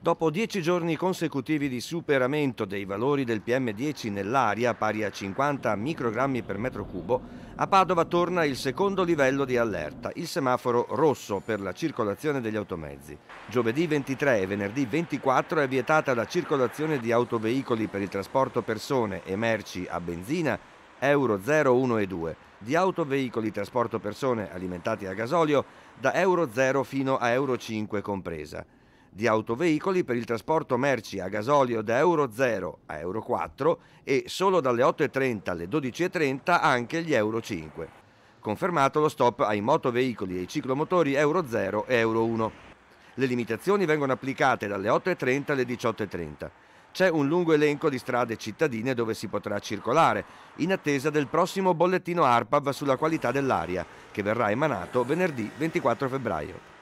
Dopo dieci giorni consecutivi di superamento dei valori del PM10 nell'aria, pari a 50 microgrammi per metro cubo, a Padova torna il secondo livello di allerta, il semaforo rosso per la circolazione degli automezzi. Giovedì 23 e venerdì 24 è vietata la circolazione di autoveicoli per il trasporto persone e merci a benzina Euro 0, 1 e 2, di autoveicoli trasporto persone alimentati a gasolio da Euro 0 fino a Euro 5 compresa di autoveicoli per il trasporto merci a gasolio da Euro 0 a Euro 4 e solo dalle 8.30 alle 12.30 anche gli Euro 5. Confermato lo stop ai motoveicoli e ai ciclomotori Euro 0 e Euro 1. Le limitazioni vengono applicate dalle 8.30 alle 18.30. C'è un lungo elenco di strade cittadine dove si potrà circolare, in attesa del prossimo bollettino ARPAV sulla qualità dell'aria, che verrà emanato venerdì 24 febbraio.